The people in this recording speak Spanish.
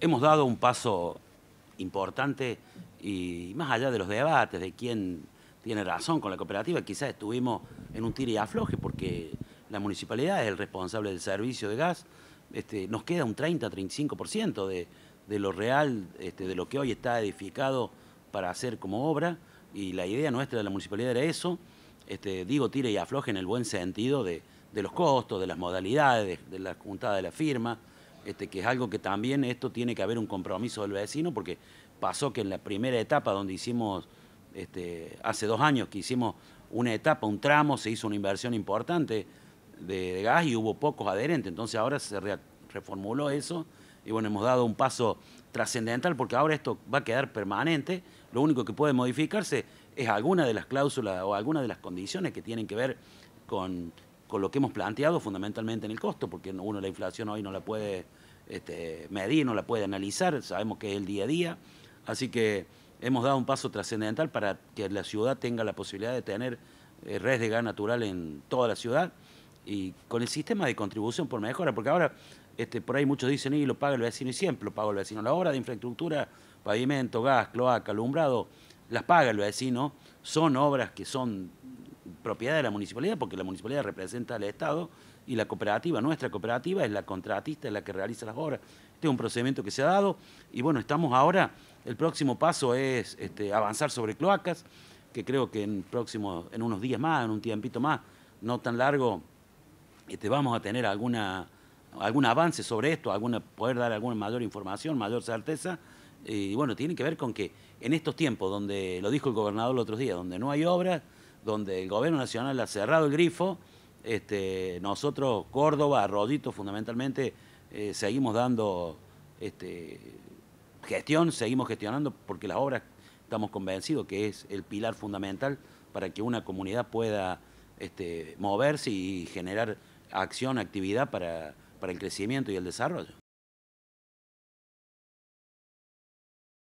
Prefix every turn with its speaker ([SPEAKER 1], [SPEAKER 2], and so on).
[SPEAKER 1] hemos dado un paso importante y más allá de los debates de quién tiene razón con la cooperativa, quizás estuvimos en un tira y afloje porque la municipalidad es el responsable del servicio de gas, este, nos queda un 30-35% de, de lo real, este, de lo que hoy está edificado para hacer como obra y la idea nuestra de la municipalidad era eso, este, digo tira y afloje en el buen sentido de, los costos, de las modalidades, de, de la juntada de la firma, este, que es algo que también esto tiene que haber un compromiso del vecino, porque pasó que en la primera etapa donde hicimos, este, hace dos años que hicimos una etapa, un tramo, se hizo una inversión importante de, gas y hubo pocos adherentes, entonces ahora se reformuló eso y bueno, hemos dado un paso trascendental porque ahora esto va a quedar permanente, lo único que puede modificarse es alguna de las cláusulas o alguna de las condiciones que tienen que ver con, con lo que hemos planteado fundamentalmente en el costo, porque uno la inflación hoy no la puede este, no la puede analizar, sabemos que es el día a día. Así que hemos dado un paso trascendental para que la ciudad tenga la posibilidad de tener eh, red de gas natural en toda la ciudad y con el sistema de contribución por mejora, porque ahora este, por ahí muchos dicen, y lo paga el vecino y siempre lo paga el vecino. La obra de infraestructura, pavimento, gas, cloaca, alumbrado, las paga el vecino, son obras que son propiedad de la municipalidad, porque la municipalidad representa al Estado, y la cooperativa, nuestra cooperativa, es la contratista, es la que realiza las obras. Este es un procedimiento que se ha dado y bueno, estamos ahora, el próximo paso es este, avanzar sobre cloacas, que creo que en, próximo, en unos días más, en un tiempito más, no tan largo, este, vamos a tener alguna, algún avance sobre esto, alguna, poder dar alguna mayor información, mayor certeza. Y bueno, tiene que ver con que en estos tiempos, donde lo dijo el gobernador el otro día, donde no hay obras, donde el gobierno nacional ha cerrado el grifo, este, nosotros, Córdoba, Rodito, fundamentalmente, eh, seguimos dando este, gestión, seguimos gestionando porque las obras estamos convencidos que es el pilar fundamental para que una comunidad pueda este, moverse y generar acción, actividad para el crecimiento y el desarrollo.